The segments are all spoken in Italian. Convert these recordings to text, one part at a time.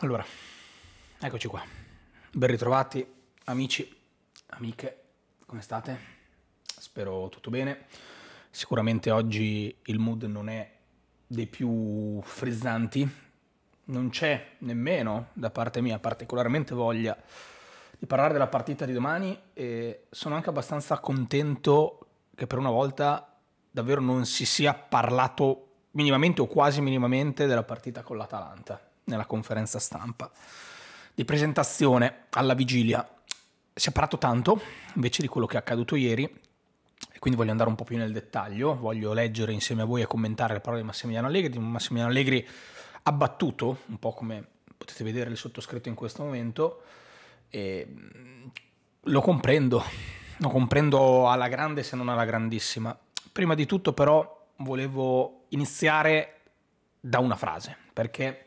Allora, eccoci qua. Ben ritrovati, amici, amiche, come state? Spero tutto bene. Sicuramente oggi il mood non è dei più frizzanti, non c'è nemmeno da parte mia particolarmente voglia di parlare della partita di domani e sono anche abbastanza contento che per una volta davvero non si sia parlato minimamente o quasi minimamente della partita con l'Atalanta nella conferenza stampa di presentazione alla vigilia si è parlato tanto invece di quello che è accaduto ieri e quindi voglio andare un po' più nel dettaglio, voglio leggere insieme a voi e commentare le parole di Massimiliano Allegri, di Massimiliano Allegri abbattuto, un po' come potete vedere il sottoscritto in questo momento, e lo comprendo, lo comprendo alla grande se non alla grandissima. Prima di tutto però volevo iniziare da una frase, perché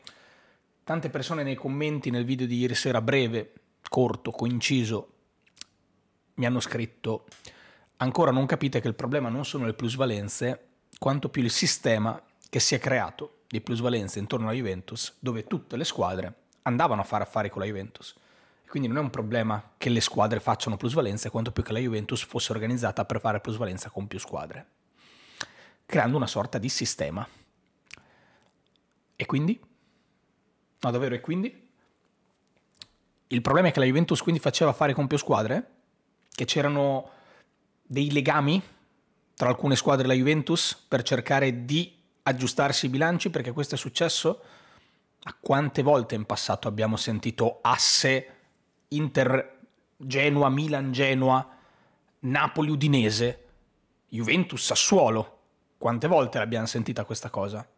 tante persone nei commenti nel video di ieri sera breve, corto, coinciso, mi hanno scritto ancora non capite che il problema non sono le plusvalenze, quanto più il sistema che si è creato di plusvalenze intorno alla Juventus, dove tutte le squadre andavano a fare affari con la Juventus. Quindi non è un problema che le squadre facciano plusvalenze, quanto più che la Juventus fosse organizzata per fare plusvalenza con più squadre, creando una sorta di sistema. E quindi? No, davvero, e quindi? Il problema è che la Juventus quindi faceva fare con più squadre, che c'erano dei legami tra alcune squadre della Juventus per cercare di aggiustarsi i bilanci, perché questo è successo. Ma quante volte in passato abbiamo sentito asse Inter Genoa, Milan Genoa, Napoli Udinese, Juventus Sassuolo? Quante volte l'abbiamo sentita questa cosa?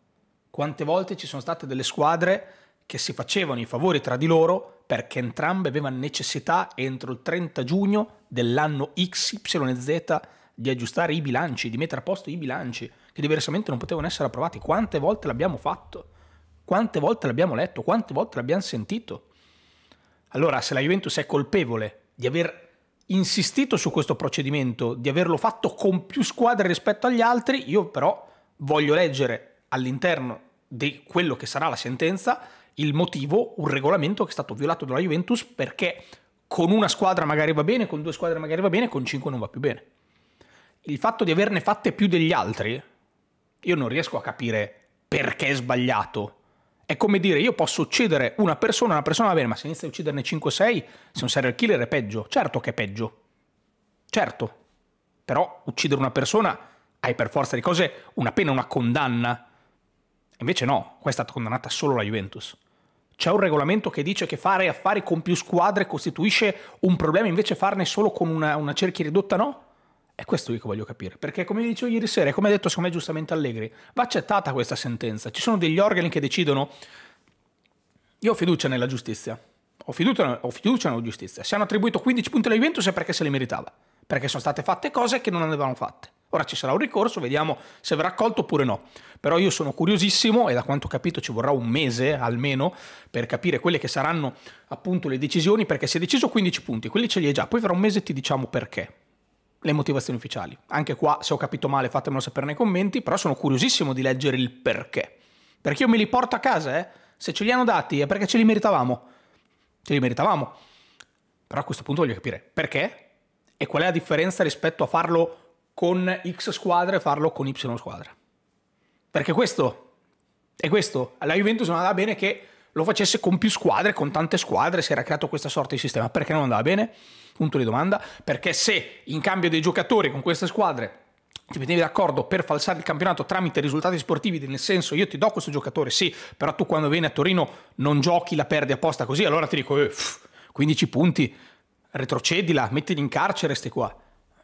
Quante volte ci sono state delle squadre che si facevano i favori tra di loro perché entrambe avevano necessità entro il 30 giugno dell'anno XYZ di aggiustare i bilanci, di mettere a posto i bilanci, che diversamente non potevano essere approvati. Quante volte l'abbiamo fatto? Quante volte l'abbiamo letto? Quante volte l'abbiamo sentito? Allora, se la Juventus è colpevole di aver insistito su questo procedimento, di averlo fatto con più squadre rispetto agli altri, io però voglio leggere all'interno di quello che sarà la sentenza il motivo, un regolamento che è stato violato dalla Juventus perché con una squadra magari va bene, con due squadre magari va bene, con cinque non va più bene. Il fatto di averne fatte più degli altri, io non riesco a capire perché è sbagliato. È come dire, io posso uccidere una persona, una persona va bene, ma se inizia a ucciderne 5-6, se un serial killer è peggio. Certo che è peggio. Certo. Però uccidere una persona hai per forza di cose una pena, una condanna. Invece no, qua è stata condannata solo la Juventus. C'è un regolamento che dice che fare affari con più squadre costituisce un problema, invece farne solo con una, una cerchia ridotta no? È questo io che voglio capire, perché come dicevo ieri sera, e come ha detto secondo me giustamente Allegri, va accettata questa sentenza, ci sono degli organi che decidono, io ho fiducia nella giustizia, ho fiducia, ho fiducia nella giustizia, se hanno attribuito 15 punti alla Juventus è perché se le meritava, perché sono state fatte cose che non andavano fatte. Ora ci sarà un ricorso, vediamo se verrà accolto oppure no. Però io sono curiosissimo e da quanto ho capito ci vorrà un mese almeno per capire quelle che saranno appunto le decisioni, perché si è deciso 15 punti, quelli ce li hai già, poi fra un mese ti diciamo perché. Le motivazioni ufficiali. Anche qua, se ho capito male, fatemelo sapere nei commenti, però sono curiosissimo di leggere il perché. Perché io me li porto a casa, eh? Se ce li hanno dati è perché ce li meritavamo. Ce li meritavamo. Però a questo punto voglio capire perché e qual è la differenza rispetto a farlo con X squadra e farlo con Y squadra. Perché questo è questo. Alla Juventus non andava bene che lo facesse con più squadre, con tante squadre, si era creato questa sorta di sistema. Perché non andava bene? Punto di domanda. Perché se in cambio dei giocatori con queste squadre ti mettevi d'accordo per falsare il campionato tramite risultati sportivi, nel senso io ti do questo giocatore, sì, però tu quando vieni a Torino non giochi, la perdi apposta così, allora ti dico eh, 15 punti, retrocedila, mettili in carcere ste qua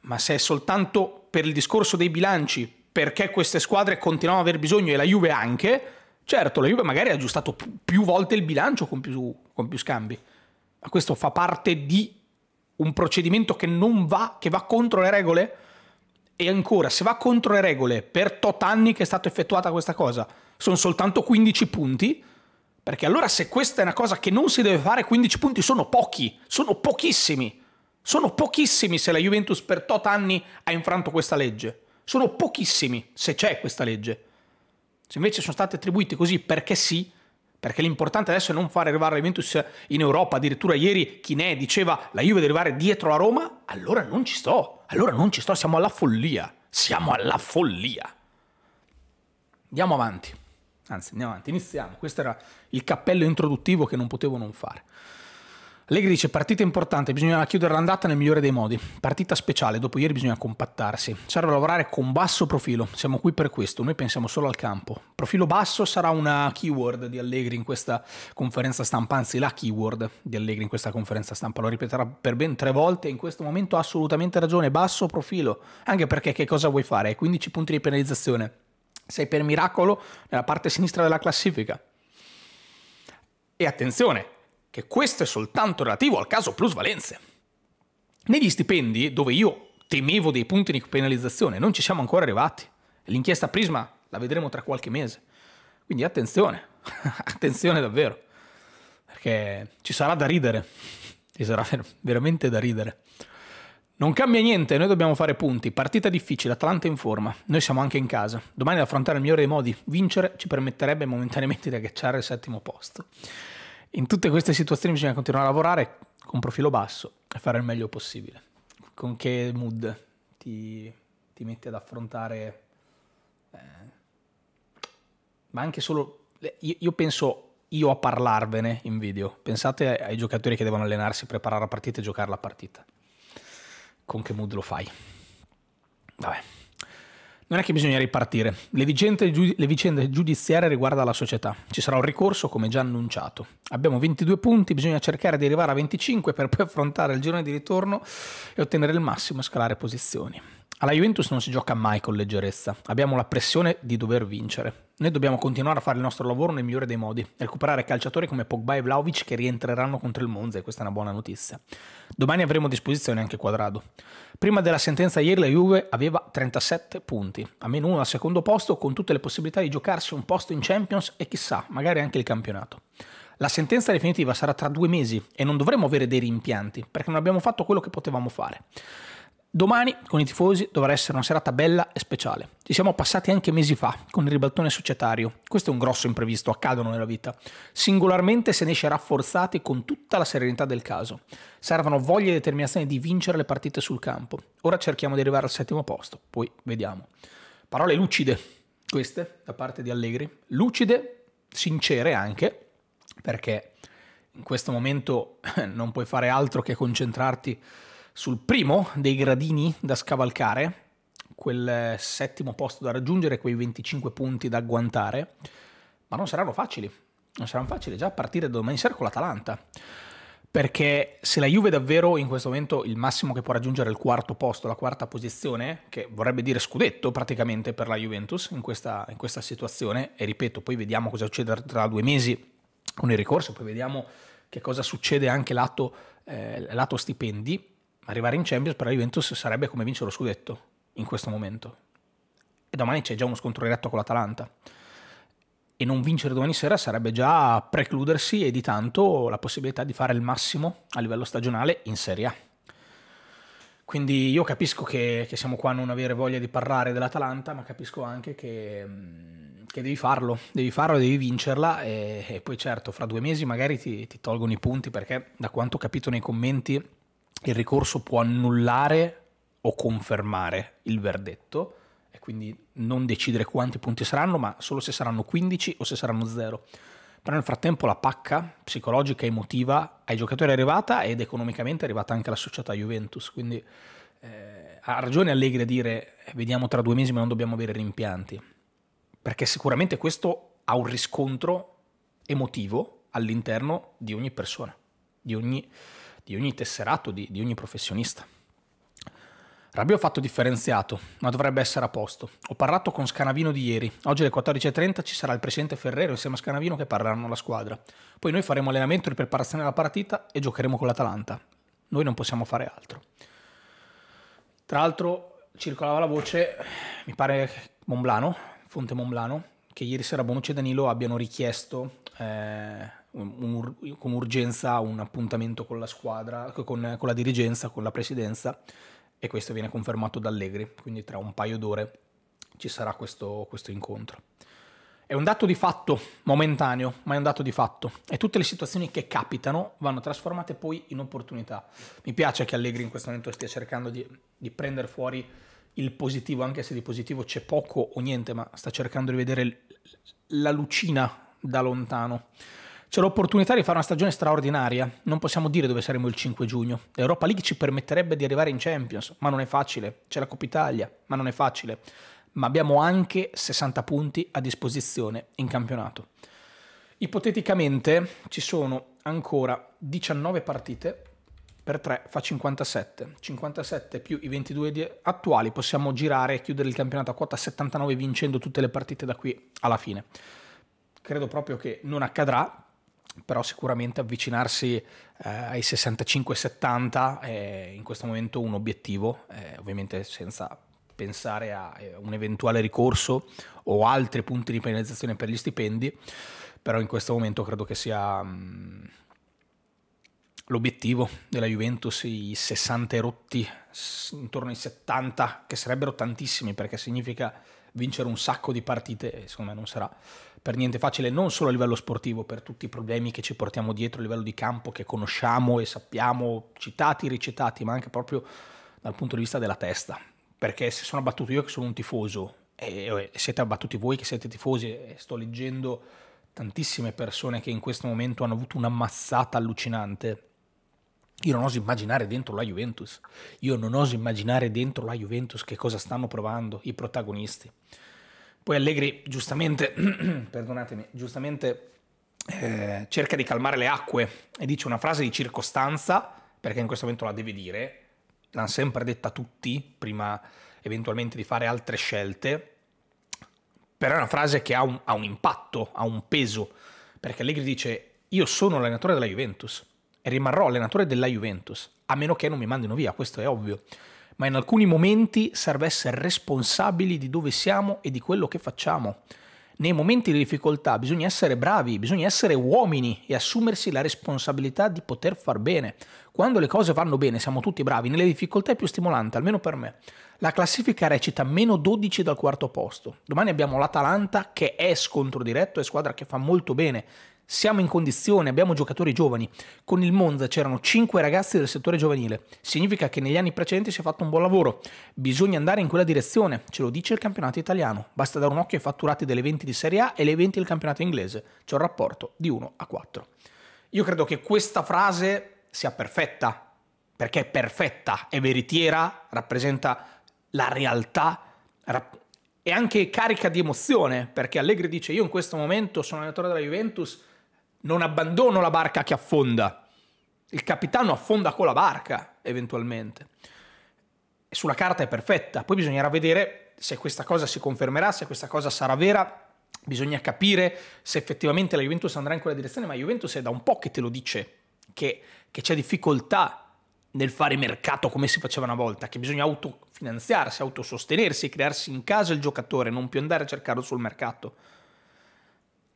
ma se è soltanto per il discorso dei bilanci, perché queste squadre continuano ad aver bisogno e la Juve anche, certo la Juve magari ha aggiustato più volte il bilancio con più, con più scambi, ma questo fa parte di un procedimento che non va, che va contro le regole? E ancora, se va contro le regole per tot anni che è stata effettuata questa cosa, sono soltanto 15 punti, perché allora se questa è una cosa che non si deve fare, 15 punti sono pochi, sono pochissimi. Sono pochissimi se la Juventus per tot anni ha infranto questa legge. Sono pochissimi se c'è questa legge. Se invece sono stati attribuiti così perché sì, perché l'importante adesso è non fare arrivare la Juventus in Europa. Addirittura ieri Chinè diceva la Juve deve arrivare dietro la Roma, allora non ci sto. Allora non ci sto, siamo alla follia. Siamo alla follia. Andiamo avanti. Anzi, andiamo avanti, iniziamo. Questo era il cappello introduttivo che non potevo non fare. Allegri dice partita importante, bisogna chiudere l'andata nel migliore dei modi. Partita speciale, dopo ieri bisogna compattarsi. Serve lavorare con basso profilo, siamo qui per questo, noi pensiamo solo al campo. Profilo basso sarà una keyword di Allegri in questa conferenza stampa, anzi la keyword di Allegri in questa conferenza stampa, lo ripeterà per ben tre volte, in questo momento ha assolutamente ragione, basso profilo, anche perché che cosa vuoi fare? 15 punti di penalizzazione, sei per miracolo nella parte sinistra della classifica. E attenzione, che questo è soltanto relativo al caso plusvalenze. Negli stipendi, dove io temevo dei punti di penalizzazione, non ci siamo ancora arrivati. L'inchiesta Prisma la vedremo tra qualche mese. Quindi attenzione, attenzione davvero, perché ci sarà da ridere, ci sarà veramente da ridere. Non cambia niente, noi dobbiamo fare punti. Partita difficile, Atalanta in forma. Noi siamo anche in casa. Domani ad affrontare il migliore dei modi. Vincere ci permetterebbe momentaneamente di agghiacciare il settimo posto. In tutte queste situazioni bisogna continuare a lavorare con profilo basso e fare il meglio possibile. Con che mood ti, ti metti ad affrontare, eh, ma anche solo... Io, io penso io a parlarvene in video. Pensate ai giocatori che devono allenarsi, preparare la partita e giocare la partita. Con che mood lo fai? Vabbè. Non è che bisogna ripartire. Le vicende, le vicende giudiziarie riguardano la società. Ci sarà un ricorso, come già annunciato. Abbiamo 22 punti, bisogna cercare di arrivare a 25 per poi affrontare il girone di ritorno e ottenere il massimo e scalare posizioni. Alla Juventus non si gioca mai con leggerezza, abbiamo la pressione di dover vincere. Noi dobbiamo continuare a fare il nostro lavoro nel migliore dei modi, recuperare calciatori come Pogba e Vlaovic che rientreranno contro il Monza e questa è una buona notizia. Domani avremo a disposizione anche Quadrado. Prima della sentenza ieri la Juve aveva 37 punti, a meno uno al secondo posto, con tutte le possibilità di giocarsi un posto in Champions e chissà, magari anche il campionato. La sentenza definitiva sarà tra due mesi e non dovremo avere dei rimpianti, perché non abbiamo fatto quello che potevamo fare. Domani con i tifosi dovrà essere una serata bella e speciale. Ci siamo passati anche mesi fa con il ribaltone societario. Questo è un grosso imprevisto, accadono nella vita. Singolarmente se ne esce rafforzati con tutta la serenità del caso. Servono voglia e determinazione di vincere le partite sul campo. Ora cerchiamo di arrivare al settimo posto, poi vediamo. Parole lucide, queste da parte di Allegri. Lucide, sincere anche, perché in questo momento non puoi fare altro che concentrarti sul primo dei gradini da scavalcare, quel settimo posto da raggiungere, quei 25 punti da agguantare, ma non saranno facili. Non saranno facili già a partire da domani sera con l'Atalanta. Perché se la Juve davvero in questo momento il massimo che può raggiungere è il quarto posto, la quarta posizione, che vorrebbe dire scudetto praticamente per la Juventus in questa, in questa situazione, e ripeto, poi vediamo cosa succede tra due mesi con il ricorso, poi vediamo che cosa succede anche lato, eh, lato stipendi, Arrivare in Champions per la Juventus sarebbe come vincere lo scudetto in questo momento. E domani c'è già uno scontro diretto con l'Atalanta. E non vincere domani sera sarebbe già precludersi e di tanto la possibilità di fare il massimo a livello stagionale in Serie A. Quindi io capisco che, che, siamo qua a non avere voglia di parlare dell'Atalanta, ma capisco anche che, mm, che devi farlo, devi farlo, devi vincerla e, e, poi certo fra due mesi magari ti, ti tolgono i punti perché da quanto ho capito nei commenti il ricorso può annullare o confermare il verdetto e quindi non decidere quanti punti saranno, ma solo se saranno 15 o se saranno 0. Però nel frattempo la pacca psicologica e emotiva ai giocatori è arrivata ed economicamente è arrivata anche la società Juventus, quindi eh, ha ragione Allegri a dire eh, vediamo tra due mesi ma non dobbiamo avere rimpianti, perché sicuramente questo ha un riscontro emotivo all'interno di ogni persona, di ogni di ogni tesserato, di, di ogni professionista. Rabbia ho fatto differenziato, ma dovrebbe essere a posto. Ho parlato con Scanavino di ieri. Oggi alle 14.30 ci sarà il presidente Ferrero insieme a Scanavino che parleranno alla squadra. Poi noi faremo allenamento e preparazione alla partita e giocheremo con l'Atalanta. Noi non possiamo fare altro. Tra l'altro circolava la voce, mi pare Monblano, Fonte Monblano, che ieri sera Bonucci e Danilo abbiano richiesto eh, un, un, con urgenza un appuntamento con la squadra, con, con la dirigenza, con la presidenza e questo viene confermato da Allegri, quindi tra un paio d'ore ci sarà questo, questo, incontro. È un dato di fatto, momentaneo, ma è un dato di fatto. E tutte le situazioni che capitano vanno trasformate poi in opportunità. Mi piace che Allegri in questo momento stia cercando di, di prendere fuori il positivo, anche se di positivo c'è poco o niente, ma sta cercando di vedere la lucina da lontano. C'è l'opportunità di fare una stagione straordinaria. Non possiamo dire dove saremo il 5 giugno. L'Europa League ci permetterebbe di arrivare in Champions, ma non è facile. C'è la Coppa Italia, ma non è facile. Ma abbiamo anche 60 punti a disposizione in campionato. Ipoteticamente ci sono ancora 19 partite per 3 fa 57. 57 più i 22 attuali possiamo girare e chiudere il campionato a quota 79 vincendo tutte le partite da qui alla fine. Credo proprio che non accadrà, però sicuramente avvicinarsi eh, ai 65-70 è in questo momento un obiettivo, eh, ovviamente senza pensare a eh, un eventuale ricorso o altri punti di penalizzazione per gli stipendi, però in questo momento credo che sia mh, mm, l'obiettivo della Juventus i 60 erotti, intorno ai 70, che sarebbero tantissimi perché significa vincere un sacco di partite e secondo me non sarà per niente facile, non solo a livello sportivo, per tutti i problemi che ci portiamo dietro a livello di campo, che conosciamo e sappiamo, citati, ricitati, ma anche proprio dal punto di vista della testa. Perché se sono abbattuto io che sono un tifoso, e siete abbattuti voi che siete tifosi, e sto leggendo tantissime persone che in questo momento hanno avuto una mazzata allucinante, io non oso immaginare dentro la Juventus, io non oso immaginare dentro la Juventus che cosa stanno provando i protagonisti. Poi Allegri, giustamente, perdonatemi, giustamente eh, cerca di calmare le acque e dice una frase di circostanza, perché in questo momento la deve dire, l'hanno sempre detta tutti, prima eventualmente di fare altre scelte, però è una frase che ha un, ha un impatto, ha un peso, perché Allegri dice io sono l'allenatore della Juventus e rimarrò allenatore della Juventus, a meno che non mi mandino via, questo è ovvio ma in alcuni momenti serve essere responsabili di dove siamo e di quello che facciamo. Nei momenti di difficoltà bisogna essere bravi, bisogna essere uomini e assumersi la responsabilità di poter far bene. Quando le cose vanno bene siamo tutti bravi, nelle difficoltà è più stimolante, almeno per me. La classifica recita meno 12 dal quarto posto. Domani abbiamo l'Atalanta che è scontro diretto, è squadra che fa molto bene, siamo in condizione, abbiamo giocatori giovani. Con il Monza c'erano 5 ragazzi del settore giovanile. Significa che negli anni precedenti si è fatto un buon lavoro. Bisogna andare in quella direzione, ce lo dice il campionato italiano. Basta dare un occhio ai fatturati delle 20 di Serie A e le 20 del campionato inglese. C'è un rapporto di 1 a 4. Io credo che questa frase sia perfetta, perché è perfetta, è veritiera, rappresenta la realtà, rapp- è anche carica di emozione, perché Allegri dice io in questo momento sono allenatore della Juventus, non abbandono la barca che affonda. Il capitano affonda con la barca, eventualmente. E sulla carta è perfetta, poi bisognerà vedere se questa cosa si confermerà, se questa cosa sarà vera. Bisogna capire se effettivamente la Juventus andrà in quella direzione, ma Juventus è da un po' che te lo dice, che, che c'è difficoltà nel fare mercato come si faceva una volta, che bisogna autofinanziarsi, autosostenersi, crearsi in casa il giocatore, non più andare a cercarlo sul mercato.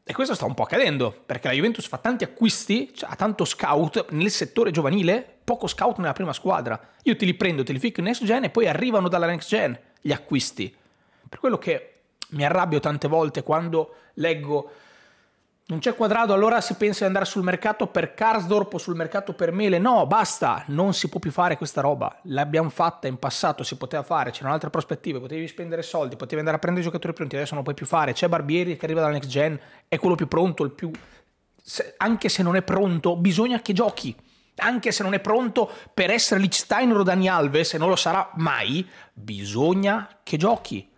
E questo sta un po' accadendo, perché la Juventus fa tanti acquisti, cioè ha tanto scout nel settore giovanile, poco scout nella prima squadra. Io te li prendo, te li fico in next gen e poi arrivano dalla next gen gli acquisti. Per quello che mi arrabbio tante volte quando leggo non c'è quadrato, allora si pensa di andare sul mercato per Karsdorp o sul mercato per Mele. No, basta, non si può più fare questa roba. L'abbiamo fatta in passato, si poteva fare, c'erano altre prospettive, potevi spendere soldi, potevi andare a prendere i giocatori pronti, adesso non puoi più fare. C'è Barbieri che arriva dalla next gen, è quello più pronto, il più... Se, anche se non è pronto, bisogna che giochi. Anche se non è pronto per essere Lichstein o Dani Alves, e non lo sarà mai, bisogna che giochi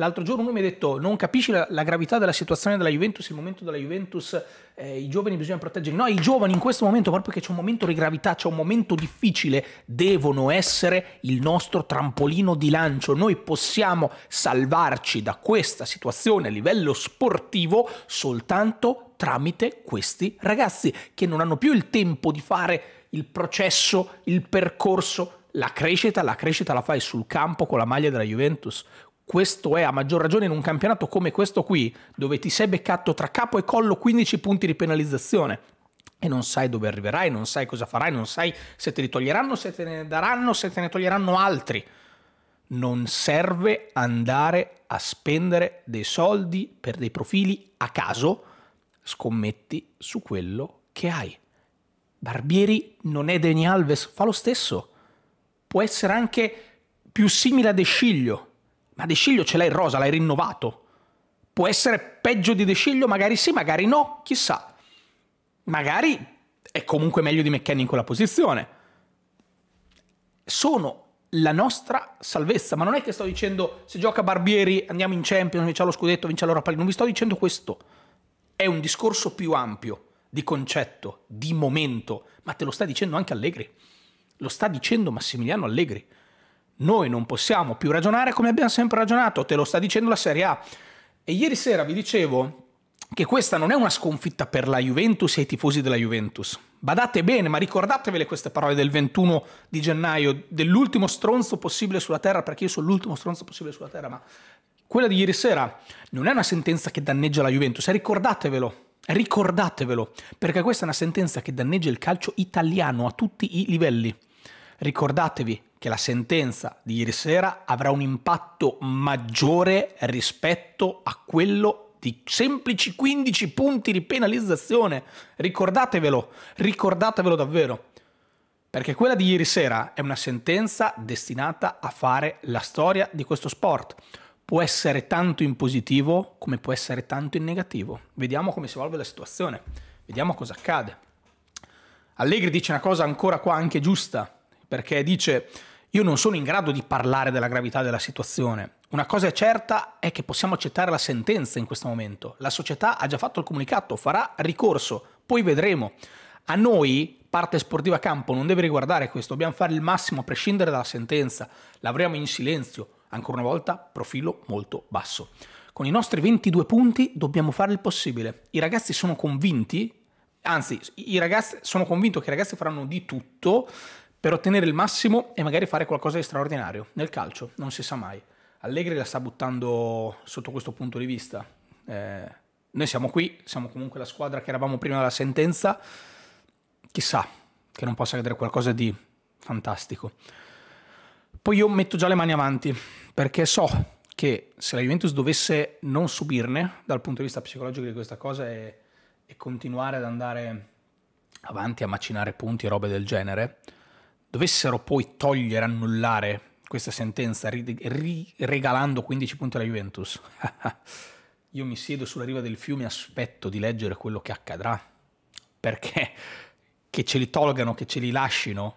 L'altro giorno uno mi ha detto: Non capisci la, la, gravità della situazione della Juventus, il momento della Juventus, eh, i giovani bisogna proteggere. No, i giovani in questo momento, proprio perché c'è un momento di gravità, c'è un momento difficile, devono essere il nostro trampolino di lancio. Noi possiamo salvarci da questa situazione a livello sportivo soltanto tramite questi ragazzi che non hanno più il tempo di fare il processo, il percorso, la crescita, la crescita la fai sul campo con la maglia della Juventus questo è a maggior ragione in un campionato come questo qui, dove ti sei beccato tra capo e collo 15 punti di penalizzazione e non sai dove arriverai, non sai cosa farai, non sai se te li toglieranno, se te ne daranno, se te ne toglieranno altri. Non serve andare a spendere dei soldi per dei profili a caso, scommetti su quello che hai. Barbieri non è Deni Alves, fa lo stesso. Può essere anche più simile a De Sciglio, ma De Sciglio ce l'hai rosa, l'hai rinnovato. Può essere peggio di De Sciglio? Magari sì, magari no, chissà. Magari è comunque meglio di McKenny in quella posizione. Sono la nostra salvezza, ma non è che sto dicendo se gioca Barbieri andiamo in Champions, vince lo scudetto, vince l'Europa League, non vi sto dicendo questo. È un discorso più ampio di concetto, di momento, ma te lo sta dicendo anche Allegri. Lo sta dicendo Massimiliano Allegri. Noi non possiamo più ragionare come abbiamo sempre ragionato, te lo sta dicendo la Serie A. E ieri sera vi dicevo che questa non è una sconfitta per la Juventus e i tifosi della Juventus. Badate bene, ma ricordatevele queste parole del 21 di gennaio, dell'ultimo stronzo possibile sulla Terra, perché io sono l'ultimo stronzo possibile sulla Terra, ma quella di ieri sera non è una sentenza che danneggia la Juventus, eh, ricordatevelo. Eh, ricordatevelo, perché questa è una sentenza che danneggia il calcio italiano a tutti i livelli. Ricordatevi, che la sentenza di ieri sera avrà un impatto maggiore rispetto a quello di semplici 15 punti di penalizzazione. Ricordatevelo, ricordatevelo davvero. Perché quella di ieri sera è una sentenza destinata a fare la storia di questo sport. Può essere tanto in positivo come può essere tanto in negativo. Vediamo come si evolve la situazione, vediamo cosa accade. Allegri dice una cosa ancora qua anche giusta perché dice io non sono in grado di parlare della gravità della situazione. Una cosa è certa è che possiamo accettare la sentenza in questo momento. La società ha già fatto il comunicato, farà ricorso, poi vedremo. A noi, parte sportiva campo, non deve riguardare questo, dobbiamo fare il massimo a prescindere dalla sentenza. Lavoriamo in silenzio, ancora una volta profilo molto basso. Con i nostri 22 punti dobbiamo fare il possibile. I ragazzi sono convinti, anzi, i ragazzi sono convinto che i ragazzi faranno di tutto per ottenere il massimo e magari fare qualcosa di straordinario nel calcio, non si sa mai. Allegri la sta buttando sotto questo punto di vista. Eh, noi siamo qui, siamo comunque la squadra che eravamo prima della sentenza. Chissà che non possa cadere qualcosa di fantastico. Poi io metto già le mani avanti perché so che se la Juventus dovesse non subirne dal punto di vista psicologico di questa cosa e, e continuare ad andare avanti a macinare punti e robe del genere, dovessero poi togliere, annullare questa sentenza, ri- regalando 15 punti alla Juventus, io mi siedo sulla riva del fiume e aspetto di leggere quello che accadrà, perché che ce li tolgano, che ce li lasciano,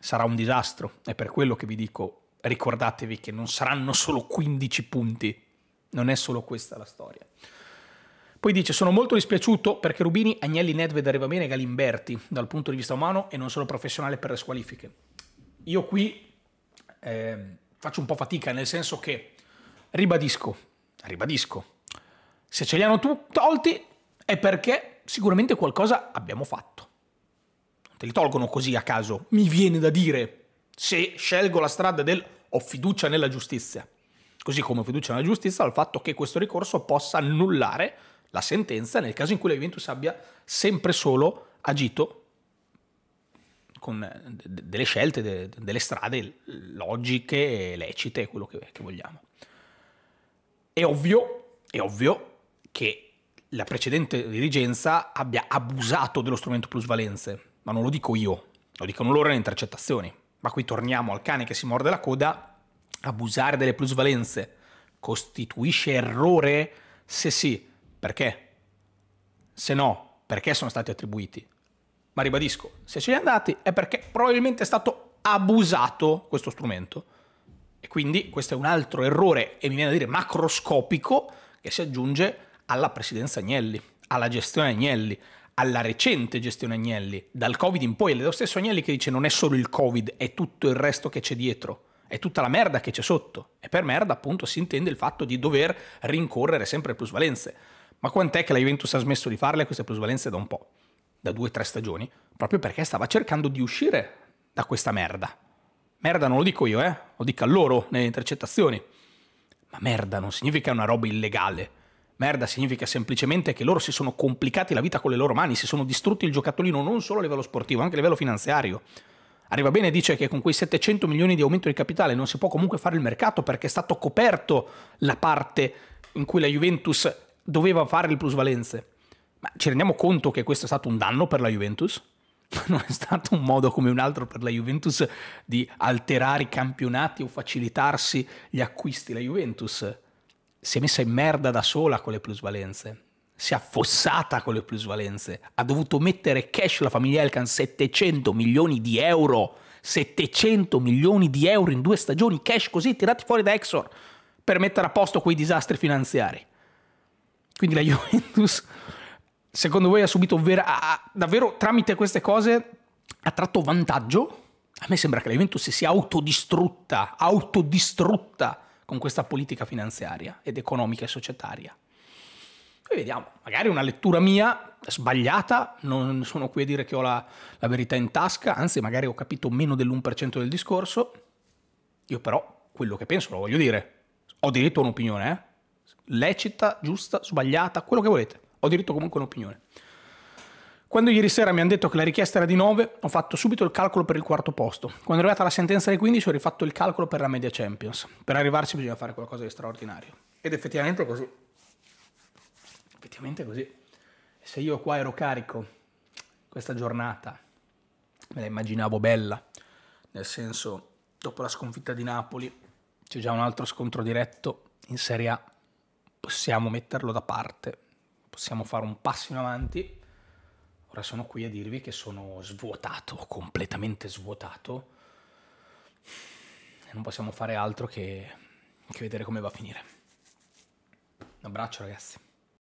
sarà un disastro. È per quello che vi dico, ricordatevi che non saranno solo 15 punti, non è solo questa la storia. Poi dice: Sono molto dispiaciuto perché Rubini, Agnelli, Nedved, Rivamene bene Galimberti dal punto di vista umano e non solo professionale per le squalifiche. Io qui eh, faccio un po' fatica, nel senso che ribadisco, ribadisco, se ce li hanno tu tolti è perché sicuramente qualcosa abbiamo fatto. Non te li tolgono così a caso, mi viene da dire, se scelgo la strada del ho fiducia nella giustizia. Così come ho fiducia nella giustizia al fatto che questo ricorso possa annullare la sentenza nel caso in cui la Juventus abbia sempre solo agito con eh, delle scelte, delle strade logiche, lecite, quello che, che vogliamo. È ovvio, è ovvio che la precedente dirigenza abbia abusato dello strumento plusvalenze, ma non lo dico io, lo dicono loro nelle intercettazioni. Ma qui torniamo al cane che si morde la coda, abusare delle plusvalenze costituisce errore? Se sì, perché? Se no, perché sono stati attribuiti? Ma ribadisco, se ce li è andati è perché probabilmente è stato abusato questo strumento. E quindi questo è un altro errore, e mi viene da dire macroscopico, che si aggiunge alla presidenza Agnelli, alla gestione Agnelli, alla recente gestione Agnelli, dal Covid in poi, è lo stesso Agnelli che dice non è solo il Covid, è tutto il resto che c'è dietro, è tutta la merda che c'è sotto. E per merda appunto si intende il fatto di dover rincorrere sempre plusvalenze. Ma quant'è che la Juventus ha smesso di farle queste plusvalenze da un po', da due o tre stagioni, proprio perché stava cercando di uscire da questa merda. Merda non lo dico io, eh, lo dico a loro nelle intercettazioni. Ma merda non significa una roba illegale. Merda significa semplicemente che loro si sono complicati la vita con le loro mani, si sono distrutti il giocattolino non solo a livello sportivo, anche a livello finanziario. Arriva bene e dice che con quei 700 milioni di aumento di capitale non si può comunque fare il mercato perché è stato coperto la parte in cui la Juventus doveva fare le plusvalenze. Ma ci rendiamo conto che questo è stato un danno per la Juventus? Non è stato un modo come un altro per la Juventus di alterare i campionati o facilitarsi gli acquisti. La Juventus si è messa in merda da sola con le plusvalenze, si è affossata con le plusvalenze, ha dovuto mettere cash la famiglia Elkan 700 milioni di euro, 700 milioni di euro in due stagioni, cash così tirati fuori da Exor per mettere a posto quei disastri finanziari. Quindi la Juventus, secondo voi, ha subito vera, ha, davvero tramite queste cose ha tratto vantaggio? A me sembra che la Juventus si sia autodistrutta, autodistrutta con questa politica finanziaria ed economica e societaria. Poi vediamo, magari una lettura mia sbagliata, non sono qui a dire che ho la, la verità in tasca, anzi magari ho capito meno dell'1% del discorso, io però quello che penso lo voglio dire, ho diritto a un'opinione, eh? lecita, giusta, sbagliata, quello che volete. Ho diritto comunque a un'opinione. Quando ieri sera mi hanno detto che la richiesta era di 9, ho fatto subito il calcolo per il quarto posto. Quando è arrivata la sentenza dei 15 ho rifatto il calcolo per la media Champions. Per arrivarci bisogna fare qualcosa di straordinario. Ed effettivamente è così. Effettivamente è così. Se io qua ero carico, questa giornata me la immaginavo bella, nel senso, dopo la sconfitta di Napoli c'è già un altro scontro diretto in Serie A possiamo metterlo da parte, possiamo fare un passo in avanti. Ora sono qui a dirvi che sono svuotato, completamente svuotato, e non possiamo fare altro che, che vedere come va a finire. Un abbraccio ragazzi.